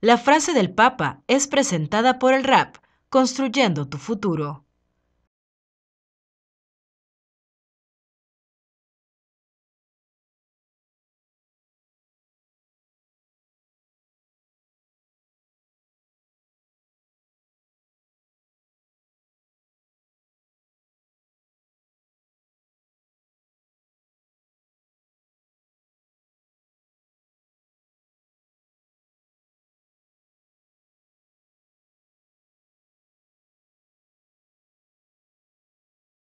La frase del Papa es presentada por el rap Construyendo tu futuro.